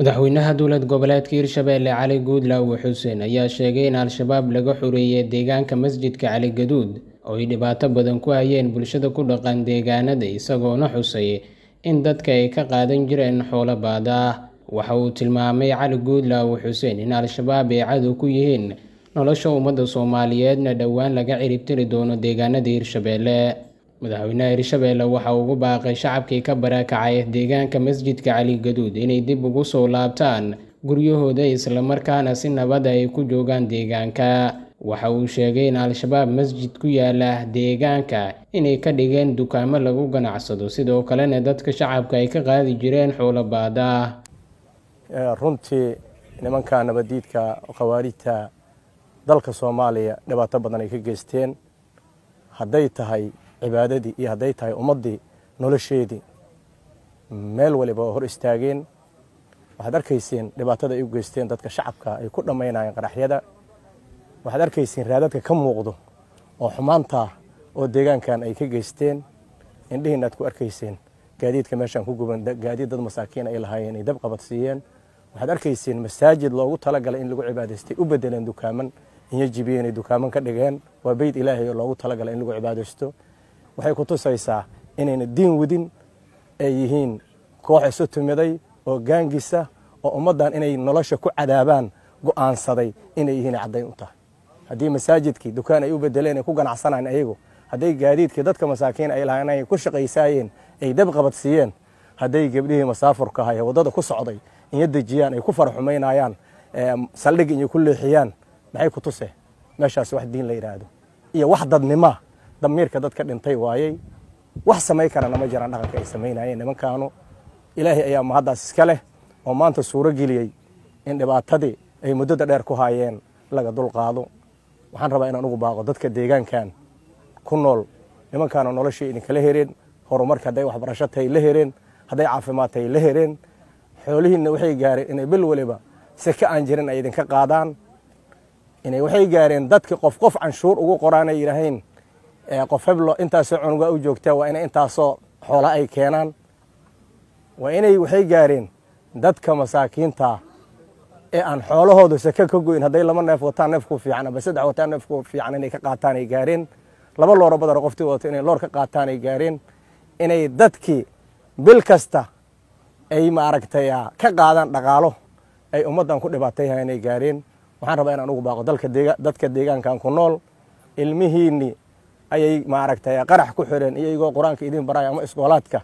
madaxweynaha dowlad goboleedka hiirshabeelle cali guudlaaw xuseen ayaa sheegay in al-shabaab laga xoreeyey deegaanka masjidka cali gaduud oo ay dhibaato badan ku hayeen bulshada ku dhaqan deegaanada isagoona xusay in dadka ay ka qaadan jireen xoolo baada waxa uu tilmaamay cali guudlaaw xuseen in al-shabaab ay cadow ku yihiin nolosha ummadda soomaaliyeedna dhowaan laga ciribtiri doono deegaanada hiirshabeelle madaxweynaha hirshabeelle waxa uu ugu baaqay shacabkii ka barakacay deegaanka masjidka cali gaduud inay dib ugu soo laabtaan guryahooda islamarkaana si nabada ah ay ku joogaan deegaanka waxa uu sheegay in al-shabaab masjid ku yaala deegaanka inay ka dhigeen dukaamo lagu ganacsado sidoo kalena dadka shacabka ay ka qaadi jireen xoolabaada runtii nimanka nabadiidka khawaarijta dalka soomaaliya dhibaato badan ay ka geysteen hadday tahay cibaadadii iyo hadday tahay ummaddii nolosheedii meel waliba hor istaageen waxaad arkayseen dhibaatada ay u geysteen dadka shacabka ay ku dhammaynayeen qaraxyada waxaad arkayseen raadadka ka muuqdo oo xumaanta oo deegaankan ay ka geysteen indhihiina aad ku arkayseen gaadiidka meeshaan ku guban gaadiid dad masaakiin ay lahaayeen ay dab qabad waxaad arkayseen masaajid loogu talagalay in lagu cibaadaystay u bedeleen dukaaman inyo jibiyeen ay dukaaman ka dhigeen waa beyd ilaahay oo loogu talagalay in lagu cibaadaysto waxay ku tusaysaa inayna diin wadin ay yihiin koox isu tumiday oo gaangisa oo ummaddan inay nolosha ku cadaabaan go'aansaday inay yihiin caddayn u tahay haddii masaajidkii dukaan ay u bedeleen ay ku ganacsanaan ayagu hadday gaadiidkii dadka masaakiin ay lahaan ay ku shaqaysaayeen ay dab qabadsiiyeen hadday gebdhihii masaafurka ahay waddada ku socday inyo dejiyaan ay ku faraxumaynayaan eh, saldhig inyo ku leexiyaan maxay ku tusee meeshaas wax diin la yidhaahdo iyo wax dadnimaa damiirka dadka dhintay waayey wax samayn karana ma jiraan dhaqanka ay samaynayeen nimankaanu ilaahay ayaa mahaddaas iska leh oo maanta suuro geliyey in dhibaatadii ay muddada dheer ku haayeen laga dulqaado waxaan rabaa inaan ugu baaqo dadka deegaankan ku nool nimankaanu noloshii idinkala hereen horumarka hadday waxbarasho la hereen hadday caafimaad la hereen xoolihiinna waxay gaareen inay bil waliba seke aan jirin ay idinka qaadaan inay waxay gaareen dadkii qof qof canshuur ugu qoraan ay qof heblo intaasoo cunuga u joogtaa waa inay intaasoo xoola ay keenaan waa inay waxay gaareen dadka masaakiinta ee aan xoolahooda saka ka goyn hadday laba neef wataan neef ku fiican aba saddex wataan neef ku fiican inay ka qaataan gaareen laba looro badar qoftii wato inay loor ka qaataan gaareen inay dadkii bil kasta ay maaragtay ah, ka qaadaan dhaqaalo ay ummaddan ku dhibaatayha inay gaareen waxaan rabaa inaan ugu baaqo dadka deegaankan ku nool ilmihiinni ayay maaragtay qarax ku xireen iyagoo qur-aanka idin baraya ama iskoolaadka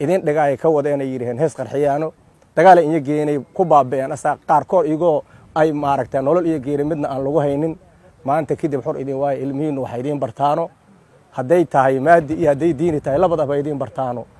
idin dhigaya ka wadeen ay yidhaheen hees qarxiyaano dagaal inya geenay ku baabi'een asaa qaarkood iyagoo ay maaragtay nolol iyo geeri midna aan lagu haynin maanta kadib xor idin waayo ilmihiinnu waxa idiin bartaano hadday tahay maadi iyo hadday diini tahay labadaba idiin bartaano